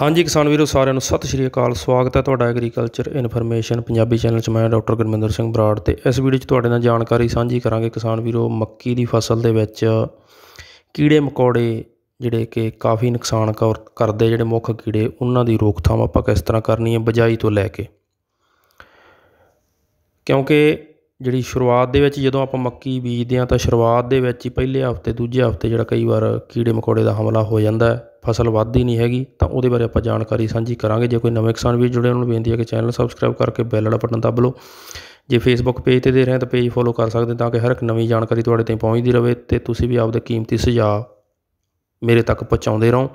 ਹਾਂਜੀ ਕਿਸਾਨ ਵੀਰੋ ਸਾਰਿਆਂ ਨੂੰ ਸਤਿ ਸ਼੍ਰੀ ਅਕਾਲ ਸਵਾਗਤ ਹੈ ਤੁਹਾਡਾ ਐਗਰੀਕਲਚਰ ਇਨਫੋਰਮੇਸ਼ਨ ਪੰਜਾਬੀ ਚੈਨਲ 'ਚ ਮੈਂ ਡਾਕਟਰ ਗੁਰਮਿੰਦਰ ਸਿੰਘ ਬਰਾੜ ਤੇ ਇਸ ਵੀਡੀਓ 'ਚ ਤੁਹਾਡੇ ਨਾਲ ਜਾਣਕਾਰੀ ਸਾਂਝੀ ਕਰਾਂਗੇ ਕਿਸਾਨ ਵੀਰੋ ਮੱਕੀ ਦੀ ਫਸਲ ਦੇ ਵਿੱਚ ਕੀੜੇ ਮਕੌੜੇ ਜਿਹੜੇ ਕਿ ਕਾਫੀ ਨੁਕਸਾਨ ਕਰਦੇ ਜਿਹੜੇ ਮੁੱਖ ਕੀੜੇ ਉਹਨਾਂ ਦੀ ਰੋਕਥਾਮ ਆਪਾਂ ਕਿਸ ਤਰ੍ਹਾਂ ਕਰਨੀ ਹੈ ਬਜਾਈ ਤੋਂ ਲੈ ਕੇ ਕਿਉਂਕਿ ਜਿਹੜੀ ਸ਼ੁਰੂਆਤ ਦੇ ਵਿੱਚ ਜਦੋਂ ਆਪਾਂ ਮੱਕੀ ਬੀਜਦੇ ਆ ਤਾਂ ਸ਼ੁਰੂਆਤ ਦੇ ਵਿੱਚ ਹੀ ਪਹਿਲੇ ਹਫਤੇ ਦੂਜੇ ਹਫਤੇ ਜਿਹੜਾ ਕਈ ਵਾਰ ਕੀੜੇ ਮਕੌੜੇ ਦਾ ਹਮਲਾ ਹੋ ਜਾਂਦਾ ਹੈ ਫਸਲ ਵੱਧਦੀ ਨਹੀਂ ਹੈਗੀ ਤਾਂ ਉਹਦੇ ਬਾਰੇ ਆਪਾਂ ਜਾਣਕਾਰੀ ਸਾਂਝੀ ਕਰਾਂਗੇ ਜੇ ਕੋਈ ਨਵੇਂ ਕਿਸਾਨ ਵੀ ਜੁੜੇ ਉਹਨਾਂ ਨੂੰ ਬੇਨਤੀ ਹੈ ਕਿ ਚੈਨਲ ਸਬਸਕ੍ਰਾਈਬ ਕਰਕੇ ਬੈਲ ਵਾਲਾ ਬਟਨ ਦੱਬ ਲਓ ਜੇ ਫੇਸਬੁੱਕ ਪੇਜ ਤੇ ਦੇ ਰਹੇ ਤਾਂ ਪੇਜ ਫੋਲੋ ਕਰ ਸਕਦੇ ਤਾਂ ਕਿ ਹਰ ਇੱਕ ਨਵੀਂ ਜਾਣਕਾਰੀ ਤੁਹਾਡੇ ਤੱਕ ਪਹੁੰਚਦੀ ਰਹੇ ਤੇ ਤੁਸੀਂ ਵੀ ਆਪਦੇ ਕੀਮਤੀ ਸੁਝਾਅ ਮੇਰੇ ਤੱਕ ਪਹੁੰਚਾਉਂਦੇ ਰਹੋ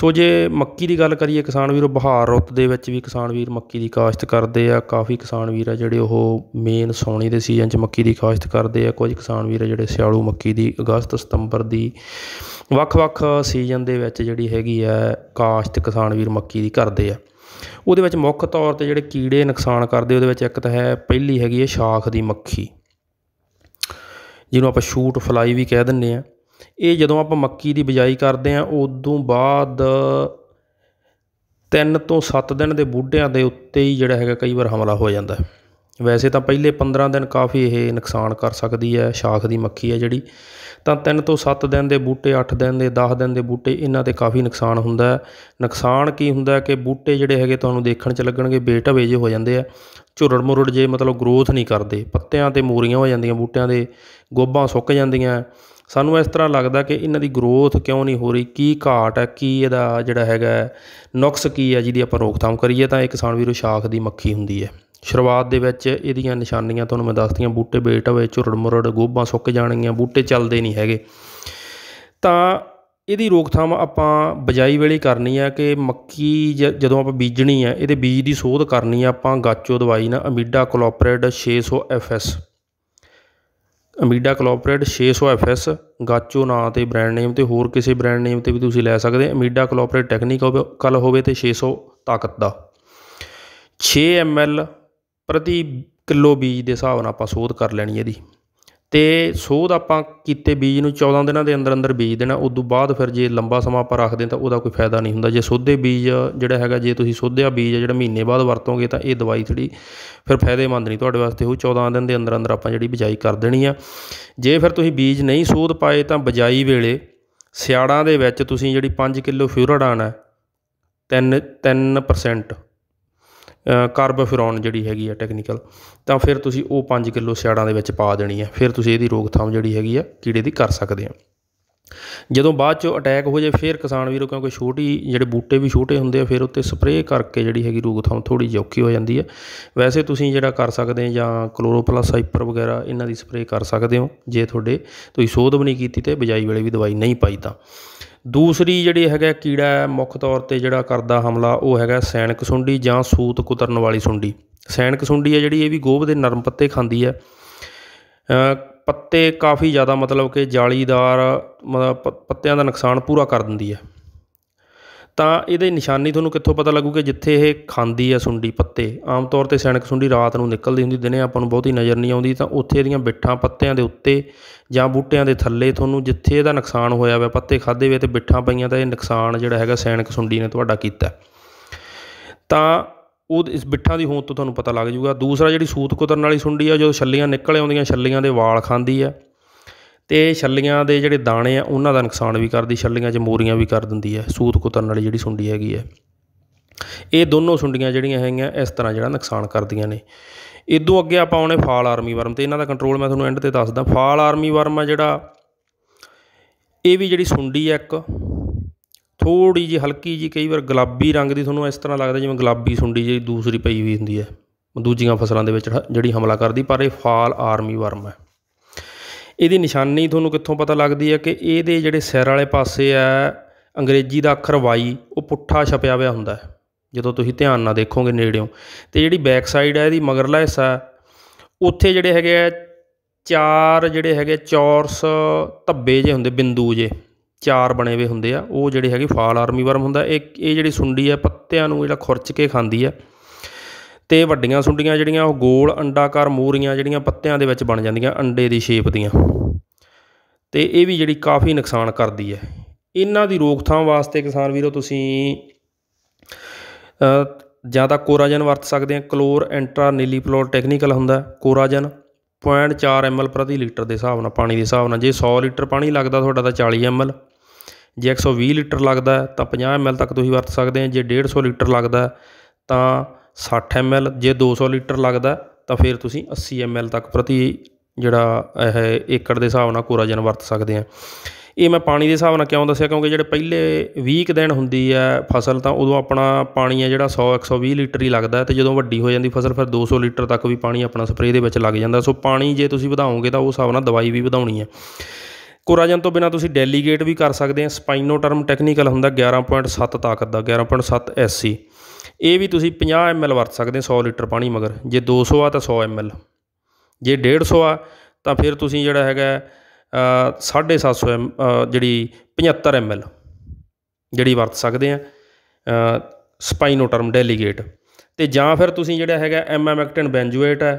ਸੋ ਜੇ ਮੱਕੀ ਦੀ ਗੱਲ ਕਰੀਏ ਕਿਸਾਨ ਵੀਰੋ ਬਹਾਰ ਰੁੱਤ ਦੇ ਵਿੱਚ ਵੀ ਕਿਸਾਨ ਵੀਰ ਮੱਕੀ ਦੀ ਕਾਸ਼ਤ ਕਰਦੇ ਆ ਕਾਫੀ ਕਿਸਾਨ ਵੀਰ ਆ ਜਿਹੜੇ ਉਹ ਮੇਨ ਸੌਣੀ ਦੇ ਸੀਜ਼ਨ 'ਚ ਮੱਕੀ ਦੀ ਕਾਸ਼ਤ ਕਰਦੇ ਆ ਕੁਝ ਕਿਸਾਨ ਵੀਰ ਆ ਜਿਹੜੇ ਸਿਆਲੂ ਮੱਕੀ ਦੀ ਅਗਸਤ ਸਤੰਬਰ ਦੀ ਵੱਖ-ਵੱਖ ਸੀਜ਼ਨ ਦੇ ਵਿੱਚ ਜਿਹੜੀ ਹੈਗੀ ਆ ਕਾਸ਼ਤ ਕਿਸਾਨ ਵੀਰ ਮੱਕੀ ਦੀ ਕਰਦੇ ਆ ਉਹਦੇ ਵਿੱਚ ਮੁੱਖ ਤੌਰ ਤੇ ਜਿਹੜੇ ਕੀੜੇ ਨੁਕਸਾਨ ਕਰਦੇ ਉਹਦੇ ਵਿੱਚ ਇੱਕ ਤਾਂ ਹੈ ਪਹਿਲੀ ਹੈਗੀ ਹੈ ਸ਼ਾਖ ਦੀ ਮੱਖੀ ਜਿਹਨੂੰ ਆਪਾਂ ਸ਼ੂਟ ਫਲਾਈ ਵੀ ਕਹਿ ਦਿੰਦੇ ਆ ਇਹ ਜਦੋਂ ਆਪਾਂ ਮੱਕੀ ਦੀ ਬਿਜਾਈ ਕਰਦੇ ਆ ਉਦੋਂ ਬਾਅਦ 3 ਤੋਂ 7 ਦਿਨ ਦੇ ਬੂਟਿਆਂ ਦੇ ਉੱਤੇ ਹੀ ਜਿਹੜਾ ਹੈਗਾ ਕਈ ਵਾਰ ਹਮਲਾ ਹੋ ਜਾਂਦਾ ਹੈ ਵੈਸੇ ਤਾਂ ਪਹਿਲੇ 15 ਦਿਨ ਕਾਫੀ ਇਹ ਨੁਕਸਾਨ ਕਰ ਸਕਦੀ ਹੈ ਸ਼ਾਖ ਦੀ ਮੱਖੀ ਹੈ ਜਿਹੜੀ ਤਾਂ 3 ਤੋਂ 7 ਦਿਨ ਦੇ ਬੂਟੇ 8 ਦਿਨ ਦੇ 10 ਦਿਨ ਦੇ ਬੂਟੇ ਇਹਨਾਂ ਤੇ ਕਾਫੀ ਨੁਕਸਾਨ ਹੁੰਦਾ ਹੈ ਨੁਕਸਾਨ ਕੀ ਹੁੰਦਾ ਕਿ ਬੂਟੇ ਜਿਹੜੇ ਹੈਗੇ ਤੁਹਾਨੂੰ ਦੇਖਣ 'ਚ ਲੱਗਣਗੇ ਬੇਟਵੇ ਜੇ ਹੋ ਜਾਂਦੇ ਆ ਝੁਰੜ ਮੁਰੜ ਜੇ ਮਤਲਬ ਗਰੋਥ ਨਹੀਂ ਕਰਦੇ ਪੱਤਿਆਂ ਤੇ ਮੂਰੀਆਂ ਹੋ ਜਾਂਦੀਆਂ ਬੂਟਿਆਂ ਦੇ ਗੋਭਾਂ ਸੁੱਕ ਜਾਂਦੀਆਂ ਸਾਨੂੰ ਇਸ ਤਰ੍ਹਾਂ ਲੱਗਦਾ ਕਿ ਇਹਨਾਂ ਦੀ ਗਰੋਥ ਕਿਉਂ ਨਹੀਂ ਹੋ ਰਹੀ ਕੀ ਘਾਟ ਹੈ ਕੀ ਇਹਦਾ ਜਿਹੜਾ ਹੈਗਾ ਨੁਕਸ ਕੀ ਹੈ ਜਿਹਦੀ ਆਪਾਂ ਰੋਕਥਾਮ ਕਰੀਏ ਤਾਂ ਇਹ ਕਿਸਾਨ ਵੀਰੋ ਸ਼ਾਖ ਦੀ ਮੱਖੀ ਹੁੰਦੀ ਹੈ ਸ਼ੁਰੂਆਤ ਦੇ ਵਿੱਚ ਇਹਦੀਆਂ ਨਿਸ਼ਾਨੀਆਂ ਤੁਹਾਨੂੰ ਮੈਂ ਦੱਸਤੀਆਂ ਬੂਟੇ ਬੇਟ ਹੋਏ ਝੁਰੜ ਮੁਰੜ ਗੋਭਾਂ ਸੁੱਕ ਜਾਣਗੀਆਂ ਬੂਟੇ ਚੱਲਦੇ ਨਹੀਂ ਹੈਗੇ ਤਾਂ ਇਹਦੀ ਰੋਕਥਾਮ ਆਪਾਂ ਬਜਾਈ ਵੇਲੇ ਕਰਨੀ ਆ ਕਿ ਮੱਕੀ ਜਦੋਂ ਆਪਾਂ ਬੀਜਣੀ ਆ ਇਹਦੇ ਬੀਜ ਦੀ ਸੋਧ ਕਰਨੀ ਆ ਆਪਾਂ ਗਾਚੋ ਦਵਾਈ ਨਾ ਅਮੀਡਾ ਕੋਲੋਪਰੇਡ 600 ਐਫਐਸ ਅਮੀਡਾ ਕਲੋਪਰੇਟ 600 ਐਫਐਸ ਗਾਚੋ ਨਾਂ ਤੇ ਬ੍ਰਾਂਡ ਨੇਮ ਤੇ ਹੋਰ ਕਿਸੇ ਬ੍ਰਾਂਡ ਨੇਮ ਤੇ ਵੀ ਤੁਸੀਂ ਲੈ ਸਕਦੇ ਅਮੀਡਾ ਕਲੋਪਰੇਟ ਟੈਕਨੀਕ ਹੋਵੇ ਕੱਲ ਹੋਵੇ ਤੇ 600 ਤਾਕਤ ਦਾ 6 ਐਮਐਲ ਪ੍ਰਤੀ ਕਿਲੋ ਬੀਜ ਦੇ ਹਿਸਾਬ ਨਾਲ ਆਪਾਂ ਸੋਧ ਕਰ ਲੈਣੀ ਇਹਦੀ ਤੇ ਸੋਧ ਆਪਾਂ ਕੀਤੇ ਬੀਜ ਨੂੰ 14 ਦਿਨਾਂ ਦੇ ਅੰਦਰ ਅੰਦਰ ਬੀਜ ਦੇਣਾ ਉਸ ਤੋਂ ਬਾਅਦ ਫਿਰ ਜੇ ਲੰਬਾ ਸਮਾਂ ਆਪਾਂ ਰੱਖਦੇ ਤਾਂ ਉਹਦਾ ਕੋਈ ਫਾਇਦਾ ਨਹੀਂ ਹੁੰਦਾ ਜੇ ਸੋਧੇ ਬੀਜ ਜਿਹੜਾ ਹੈਗਾ ਜੇ ਤੁਸੀਂ ਸੋਧਿਆ ਬੀਜ ਜਿਹੜਾ ਮਹੀਨੇ ਬਾਅਦ ਵਰਤੋਂਗੇ ਤਾਂ ਇਹ ਦਵਾਈ ਥੜੀ ਫਿਰ ਫਾਇਦੇਮੰਦ ਨਹੀਂ ਤੁਹਾਡੇ ਵਾਸਤੇ ਉਹ 14 ਦਿਨ ਦੇ ਅੰਦਰ ਅੰਦਰ ਆਪਾਂ ਜਿਹੜੀ ਬਿਜਾਈ ਕਰ ਦੇਣੀ ਆ ਜੇ ਫਿਰ ਤੁਸੀਂ ਬੀਜ ਨਹੀਂ ਸੋਧ ਪਾਏ ਤਾਂ ਬਿਜਾਈ ਵੇਲੇ ਸਿਆੜਾਂ ਦੇ ਵਿੱਚ ਤੁਸੀਂ ਜਿਹੜੀ 5 ਕਿਲੋ ਫਿਊਰਡਾਨ ਹੈ 3 3% ਕਾਰਬੋਫਿਰੋਨ ਜਿਹੜੀ ਹੈਗੀ ਆ ਟੈਕਨੀਕਲ ਤਾਂ ਫਿਰ ਤੁਸੀਂ ਉਹ 5 ਕਿਲੋ ਸਿਆੜਾਂ ਦੇ ਵਿੱਚ ਪਾ ਦੇਣੀ ਹੈ ਫਿਰ ਤੁਸੀਂ ਇਹਦੀ ਰੋਕਥਾਮ ਜਿਹੜੀ ਹੈਗੀ ਆ ਕੀੜੇ ਦੀ ਕਰ ਸਕਦੇ ਆ ਜਦੋਂ ਬਾਅਦ ਚੋਂ ਅਟੈਕ ਹੋ ਜਾਏ ਫਿਰ ਕਿਸਾਨ ਵੀਰੋ ਕਿਉਂਕਿ ਛੋਟੀ ਜਿਹੜੇ ਬੂਟੇ ਵੀ ਛੋਟੇ ਹੁੰਦੇ ਆ ਫਿਰ ਉੱਤੇ ਸਪਰੇਅ ਕਰਕੇ ਜਿਹੜੀ ਹੈਗੀ ਰੋਕਥਾਮ ਥੋੜੀ ਜੌਕੀ ਹੋ ਜਾਂਦੀ ਹੈ ਵੈਸੇ ਤੁਸੀਂ ਜਿਹੜਾ ਕਰ ਸਕਦੇ ਆ ਜਾਂ ਕਲੋਰੋਪਲਸ ਹਾਈਪਰ ਵਗੈਰਾ ਇਹਨਾਂ ਦੀ ਸਪਰੇਅ ਕਰ ਸਕਦੇ ਹੋ ਜੇ ਤੁਹਾਡੇ ਤੁਸੀਂ ਸੋਧ ਵੀ ਨਹੀਂ ਕੀਤੀ ਤੇ ਬਜਾਈ ਵੇਲੇ ਵੀ ਦਵਾਈ ਨਹੀਂ ਪਾਈ ਤਾਂ ਦੂਸਰੀ ਜਿਹੜੀ ਹੈਗਾ ਕੀੜਾ ਮੁੱਖ ਤੌਰ ਤੇ ਜਿਹੜਾ ਕਰਦਾ ਹਮਲਾ ਉਹ ਹੈਗਾ ਸੈਨਿਕ ਸੁੰਡੀ ਜਾਂ ਸੂਤ ਕੁਤਰਨ ਵਾਲੀ ਸੁੰਡੀ ਸੈਨਿਕ ਸੁੰਡੀ ਹੈ ਜਿਹੜੀ ਇਹ ਵੀ ਗੋਭ ਦੇ ਨਰਮ ਪੱਤੇ ਖਾਂਦੀ ਹੈ ਪੱਤੇ ਕਾਫੀ ਜ਼ਿਆਦਾ ਮਤਲਬ ਕਿ ਜਾਲੀਦਾਰ ਮਤਲਬ ਪੱਤਿਆਂ ਦਾ ਨੁਕਸਾਨ ਪੂਰਾ ਕਰ ਦਿੰਦੀ ਹੈ ਤਾਂ ਇਹਦੇ ਨਿਸ਼ਾਨੀ ਤੁਹਾਨੂੰ ਕਿੱਥੋਂ ਪਤਾ ਲੱਗੂਗੇ ਜਿੱਥੇ ਇਹ ਖਾਂਦੀ ਆ ਸੁੰਡੀ ਪੱਤੇ ਆਮ ਤੌਰ ਤੇ ਸੈਣਕ ਸੁੰਡੀ ਰਾਤ ਨੂੰ ਨਿਕਲਦੀ ਹੁੰਦੀ ਦਿਨੇ ਆਪਾਂ ਨੂੰ ਬਹੁਤੀ ਨਜ਼ਰ ਨਹੀਂ ਆਉਂਦੀ ਤਾਂ ਉੱਥੇ ਇਹਦੀਆਂ ਬਿੱਠਾਂ ਪੱਤਿਆਂ ਦੇ ਉੱਤੇ ਜਾਂ ਬੂਟਿਆਂ ਦੇ ਥੱਲੇ ਤੁਹਾਨੂੰ ਜਿੱਥੇ ਇਹਦਾ ਨੁਕਸਾਨ ਹੋਇਆ ਹੋਇਆ ਪੱਤੇ ਖਾਦੇ ਹੋਏ ਤੇ ਬਿੱਠਾਂ ਪਈਆਂ ਤਾਂ ਇਹ ਨੁਕਸਾਨ ਜਿਹੜਾ ਹੈਗਾ ਸੈਣਕ ਸੁੰਡੀ ਨੇ ਤੁਹਾਡਾ ਕੀਤਾ ਤਾਂ ਉਹ ਇਸ ਬਿੱਠਾਂ ਦੀ ਹੋਂਦ ਤੋਂ ਤੁਹਾਨੂੰ ਪਤਾ ਲੱਗ ਜੂਗਾ ਦੂਸਰਾ ਜਿਹੜੀ ਸੂਤ ਕੁਤਰਨ ਵਾਲੀ ਸੁੰਡੀ ਆ ਜਦੋਂ ਛੱਲੀਆਂ ਨਿਕਲ ਆਉਂਦੀਆਂ ਛੱਲੀਆਂ ਦੇ ਵਾਲ ਖਾਂਦੀ ਆ ਤੇ ਛੱਲੀਆਂ ਦੇ ਜਿਹੜੇ ਦਾਣੇ ਆ ਉਹਨਾਂ ਦਾ ਨੁਕਸਾਨ ਵੀ ਕਰਦੀ ਛੱਲੀਆਂ 'ਚ ਮੋਰੀਆਂ ਵੀ ਕਰ ਦਿੰਦੀ ਹੈ ਸੂਤ ਕੁਤਰਨ ਵਾਲੀ ਜਿਹੜੀ ਸੁੰਡੀ ਹੈਗੀ ਹੈ ਇਹ ਦੋਨੋਂ ਸੁੰਡੀਆਂ ਜਿਹੜੀਆਂ ਹੈਗੀਆਂ ਇਸ ਤਰ੍ਹਾਂ ਜਿਹੜਾ ਨੁਕਸਾਨ ਕਰਦੀਆਂ ਨੇ ਇਦੋਂ ਅੱਗੇ ਆਪਾਂ ਆਉਣੇ ਫਾਲ ਆਰਮੀ ਵਰਮ ਤੇ ਇਹਨਾਂ ਦਾ ਕੰਟਰੋਲ ਮੈਂ ਤੁਹਾਨੂੰ ਐਂਡ ਤੇ ਦੱਸਦਾ ਫਾਲ ਆਰਮੀ ਵਰਮ ਆ ਜਿਹੜਾ ਇਹ ਵੀ ਜਿਹੜੀ ਸੁੰਡੀ ਹੈ ਇੱਕ ਥੋੜੀ ਜੀ ਹਲਕੀ ਜੀ ਕਈ ਵਾਰ ਗੁਲਾਬੀ ਰੰਗ ਦੀ ਤੁਹਾਨੂੰ ਇਸ ਤਰ੍ਹਾਂ ਲੱਗਦਾ ਜਿਵੇਂ ਗੁਲਾਬੀ ਸੁੰਡੀ ਜਿਹੜੀ ਦੂਸਰੀ ਪਈ ਹੋਈ ਹੁੰਦੀ ਹੈ ਦੂਜੀਆਂ ਫਸਲਾਂ ਦੇ ਵਿੱਚ ਜਿਹੜੀ ਹਮਲਾ ਕਰਦੀ ਪਰ ਇਹ ਫਾਲ ਆਰਮੀ ਵਰਮ ਹੈ ਇਹਦੀ ਨਿਸ਼ਾਨੀ ਤੁਹਾਨੂੰ ਕਿੱਥੋਂ ਪਤਾ ਲੱਗਦੀ ਹੈ ਕਿ ਇਹਦੇ ਜਿਹੜੇ ਸਿਰ ਵਾਲੇ ਪਾਸੇ ਆ ਅੰਗਰੇਜ਼ੀ ਦਾ ਅੱਖਰ ਵਾਈ ਉਹ ਪੁੱਠਾ ਛਪਿਆ ਹੋਇਆ ਹੁੰਦਾ ਹੈ ਜਦੋਂ ਤੁਸੀਂ ਧਿਆਨ ਨਾਲ ਦੇਖੋਗੇ ਨੇੜਿਓਂ ਤੇ ਜਿਹੜੀ ਬੈਕ ਸਾਈਡ ਹੈ ਇਹਦੀ ਮਗਰਲਾ ਹਿੱਸਾ ਉੱਥੇ ਜਿਹੜੇ ਹੈਗੇ ਆ ਚਾਰ ਜਿਹੜੇ ਹੈਗੇ ਚੌਰਸ ਧੱਬੇ ਜੇ ਹੁੰਦੇ ਬਿੰਦੂ ਜੇ ਚਾਰ ਬਣੇ ਹੋਏ ਹੁੰਦੇ ਆ ਉਹ ਜਿਹੜੇ ਹੈਗੇ ਫਾਲ ਆਰਮੀ ਵਰਮ ਹੁੰਦਾ ਇਹ ਇਹ ਜਿਹੜੀ ਸੁੰਡੀ ਆ ਪੱਤਿਆਂ ਨੂੰ ਜਿਹੜਾ ਖੁਰਚ ਕੇ ਖਾਂਦੀ ਆ ਤੇ ਵੱਡੀਆਂ ਸੁੰਡੀਆਂ ਜਿਹੜੀਆਂ ਉਹ ਗੋਲ ਅੰਡਾਕਾਰ ਮੂਰੀਆਂ ਜਿਹੜੀਆਂ ਪੱਤਿਆਂ ਦੇ ਵਿੱਚ ਬਣ ਜਾਂਦੀਆਂ ਅੰਡੇ ਦੀ ਸ਼ੇਪ ਦੀਆਂ ਤੇ ਇਹ ਵੀ ਜਿਹੜੀ ਕਾਫੀ ਨੁਕਸਾਨ ਕਰਦੀ ਹੈ ਇਹਨਾਂ ਦੀ ਰੋਕਥਾਮ ਵਾਸਤੇ ਕਿਸਾਨ ਵੀਰੋ ਤੁਸੀਂ ਜਾਂ ਤਾਂ ਕੋਰਾਜਨ ਵਰਤ ਸਕਦੇ ਆ ਕਲੋਰ ਐਂਟਰਾਨੀਲੀਪਲੋਰ ਟੈਕਨੀਕਲ ਹੁੰਦਾ ਕੋਰਾਜਨ 0.4 ml ਪ੍ਰਤੀ ਲੀਟਰ ਦੇ ਹਿਸਾਬ ਨਾਲ ਪਾਣੀ ਦੇ ਹਿਸਾਬ ਨਾਲ ਜੇ 100 ਲੀਟਰ ਪਾਣੀ ਲੱਗਦਾ ਤੁਹਾਡਾ ਤਾਂ 40 ml ਜੇ 120 ਲੀਟਰ ਲੱਗਦਾ ਤਾਂ 50 ml ਤੱਕ ਤੁਸੀਂ ਵਰਤ ਸਕਦੇ ਆ ਜੇ 150 ਲੀਟਰ ਲੱਗਦਾ ਤਾਂ 60 ml ਜੇ 200 ਲੀਟਰ ਲੱਗਦਾ ਤਾਂ ਫਿਰ ਤੁਸੀਂ 80 ml ਤੱਕ ਪ੍ਰਤੀ ਜਿਹੜਾ ਇਹ ਏਕੜ ਦੇ ਹਿਸਾਬ ਨਾਲ ਕੋਰਾਜਨ ਵਰਤ ਸਕਦੇ ਆ ਇਹ ਮੈਂ ਪਾਣੀ ਦੇ ਹਿਸਾਬ ਨਾਲ ਕਿਉਂ ਦੱਸਿਆ ਕਿਉਂਕਿ ਜਿਹੜੇ ਪਹਿਲੇ 20 ਦਿਨ ਹੁੰਦੀ ਆ ਫਸਲ ਤਾਂ ਉਦੋਂ ਆਪਣਾ ਪਾਣੀ ਆ ਜਿਹੜਾ 100 120 ਲੀਟਰ ਹੀ ਲੱਗਦਾ ਤੇ ਜਦੋਂ ਵੱਡੀ ਹੋ ਜਾਂਦੀ ਫਸਲ ਫਿਰ 200 ਲੀਟਰ ਤੱਕ ਵੀ ਪਾਣੀ ਆਪਣਾ ਸਪਰੇਅ ਦੇ ਵਿੱਚ ਲੱਗ ਜਾਂਦਾ ਸੋ ਪਾਣੀ ਜੇ ਤੁਸੀਂ ਵਧਾਓਗੇ ਤਾਂ ਉਹ ਹਿਸਾਬ ਨਾਲ ਦਵਾਈ ਵੀ ਵਧਾਉਣੀ ਆ ਕੋਰਾਜਨ ਤੋਂ ਬਿਨਾ ਤੁਸੀਂ ਡੈਲੀਗੇਟ ਵੀ ਕਰ ਸਕਦੇ ਆ ਸਪਾਈਨੋ ਟਰਮ ਟੈਕਨੀਕਲ ਹੁੰਦਾ 11.7 ਤਾਕਤ ਦਾ 11.7 ਐਸਸੀ ਇਹ ਵੀ ਤੁਸੀਂ 50 ਐਮਐਲ ਵਰਤ ਸਕਦੇ 100 ਲੀਟਰ ਪਾਣੀ ਮਗਰ ਜੇ 200 ਆ ਤਾਂ 100 ਐਮਐਲ ਜੇ 150 ਆ ਤਾਂ ਫਿਰ ਤੁਸੀਂ ਜਿਹੜਾ ਹੈਗਾ 750 ਐਮ ਜਿਹੜੀ 75 ਐਮਐਲ ਜਿਹੜੀ ਵਰਤ ਸਕਦੇ ਆ ਸਪਾਈਨੋ ਟਰਮ ਡੈਲੀਗੇਟ ਤੇ ਜਾਂ ਫਿਰ ਤੁਸੀਂ ਜਿਹੜਾ ਹੈਗਾ ਐਮਐਮੈਕਟਨ ਬੈਂਜੂਏਟ ਹੈ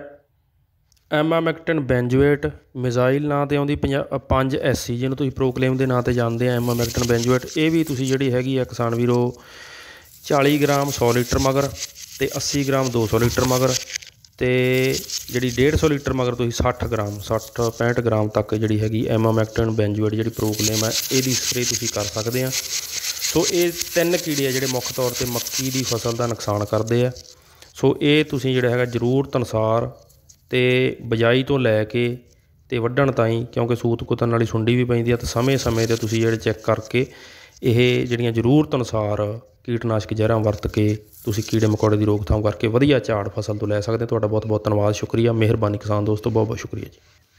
ਐਮਾਮੈਕਟਨ ਬੈਂਜੂਏਟ ਮਿਜ਼ਾਈਲ ਨਾਂ 'ਤੇ ਆਉਂਦੀ 5 ਐਸਸੀ ਜਿਹਨੂੰ ਤੁਸੀਂ ਪ੍ਰੋਕਲੇਮ ਦੇ ਨਾਂ 'ਤੇ ਜਾਣਦੇ ਆ ਐਮਾਮੈਕਟਨ ਬੈਂਜੂਏਟ ਇਹ ਵੀ ਤੁਸੀਂ ਜਿਹੜੀ ਹੈਗੀ ਆ ਕਿਸਾਨ ਵੀਰੋ 40 ਗ੍ਰਾਮ 100 ਲੀਟਰ ਮਗਰ ਤੇ 80 ਗ੍ਰਾਮ 200 ਲੀਟਰ ਮਗਰ ਤੇ ਜਿਹੜੀ 150 ਲੀਟਰ ਮਗਰ ਤੁਸੀਂ 60 ਗ੍ਰਾਮ 60 65 ਗ੍ਰਾਮ ਤੱਕ ਜਿਹੜੀ ਹੈਗੀ ਐਮਾਮੈਕਟਨ ਬੈਂਜੂਏਟ ਜਿਹੜੀ ਪ੍ਰੋਕਲੇਮ ਹੈ ਇਹਦੀ ਸਪਰੇ ਤੁਸੀਂ ਕਰ ਸਕਦੇ ਆ ਸੋ ਇਹ ਤਿੰਨ ਕੀੜੇ ਆ ਜਿਹੜੇ ਮੁੱਖ ਤੌਰ ਤੇ ਮੱਕੀ ਦੀ ਫਸਲ ਦਾ ਨੁਕਸਾਨ ਕਰਦੇ ਆ ਸੋ ਇਹ ਤੁਸੀਂ ਜਿਹੜਾ ਹੈਗਾ ਜ਼ਰੂਰ ਤਨਸਾਰ ਤੇ ਬਜਾਈ ਤੋਂ ਲੈ ਕੇ ਤੇ ਵੱਢਣ ਤਾਈਂ ਕਿਉਂਕਿ ਸੂਤ ਕੁੱਤਨ ਵਾਲੀ ਸੁੰਡੀ ਵੀ ਪੈਂਦੀ ਆ ਤਾਂ ਸਮੇਂ ਸਮੇਂ 'ਤੇ ਤੁਸੀਂ ਜਿਹੜੇ ਚੈੱਕ ਕਰਕੇ ਇਹ ਜਿਹੜੀਆਂ ਜ਼ਰੂਰਤ ਅਨੁਸਾਰ ਕੀਟਨਾਸ਼ਕ ਜ਼ਹਿਰਾਂ ਵਰਤ ਕੇ ਤੁਸੀਂ ਕੀੜੇ ਮਕੌੜੇ ਦੀ ਰੋਕਥਾਮ ਕਰਕੇ ਵਧੀਆ ਝਾੜ ਫਸਲ ਤੋਂ ਲੈ ਸਕਦੇ ਤੁਹਾਡਾ ਬਹੁਤ ਬਹੁਤ ਧੰਨਵਾਦ ਸ਼ੁਕਰੀਆ ਮਿਹਰਬਾਨੀ ਕਿਸਾਨ ਦੋਸਤੋ ਬਹੁਤ ਬਹੁਤ ਸ਼ੁਕਰੀਆ ਜੀ